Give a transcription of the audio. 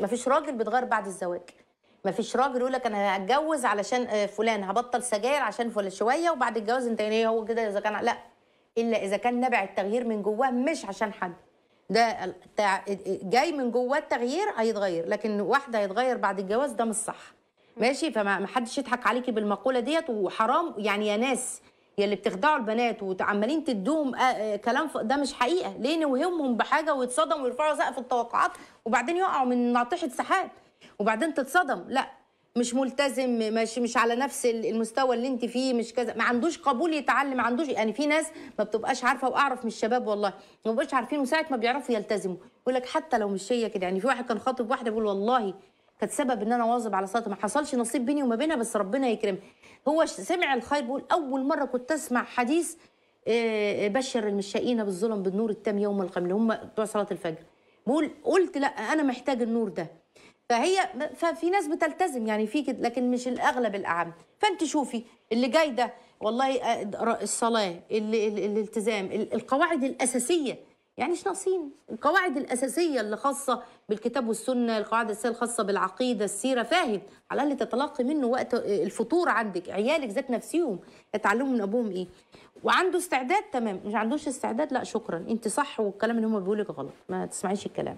مفيش راجل بيتغير بعد الزواج مفيش راجل يقول لك انا هتجوز علشان آه، فلان هبطل سجاير عشان فلان شويه وبعد الجواز انت ايه هو كده اذا كان لا الا اذا كان نبع التغيير من جواه مش عشان حد ده آه، جاي من جواه التغيير هيتغير لكن واحده هيتغير بعد الجواز ده مش صح ماشي فما حدش يضحك عليكي بالمقوله ديت وحرام يعني يا ناس يلي بتخدعوا البنات وعمالين تدوهم آه، آه، كلام ده مش حقيقه ليه نوهمهم بحاجه ويتصدموا ويرفعوا سقف التوقعات وبعدين يقعوا من ناطحه سحاب وبعدين تتصدم لا مش ملتزم مش مش على نفس المستوى اللي انت فيه مش كذا ما عندوش قبول يتعلم ما عندوش يعني في ناس ما بتبقاش عارفه واعرف من الشباب والله ما بيبقاش عارفين وساعه ما بيعرفوا يلتزموا يقول لك حتى لو مش هي كده يعني في واحد كان خاطب واحده بيقول والله كانت سبب ان انا واظب على صلاتي ما حصلش نصيب بيني وما بينها بس ربنا يكرمها هو سمع الخير بيقول اول مره كنت اسمع حديث آه، بشر المشائين بالظلم بالنور التام يوم القيامه اللي هم بتوع صلاه الفجر بقول قلت لا انا محتاج النور ده فهي ففي ناس بتلتزم يعني في كده لكن مش الاغلب الاعم فانت شوفي اللي جاي ده والله آه، الصلاه الالتزام القواعد الاساسيه يعني مش ناقصين القواعد الاساسيه اللي خاصه بالكتاب والسنه القواعد الاساسيه الخاصه بالعقيده السيره فاهم على الاقل تتلقي منه وقت آه، الفطور عندك عيالك ذات نفسهم يتعلموا من ابوهم ايه وعنده استعداد تمام مش عندوش استعداد لا شكرا انت صح والكلام اللي هم بيقولك غلط ما تسمعيش الكلام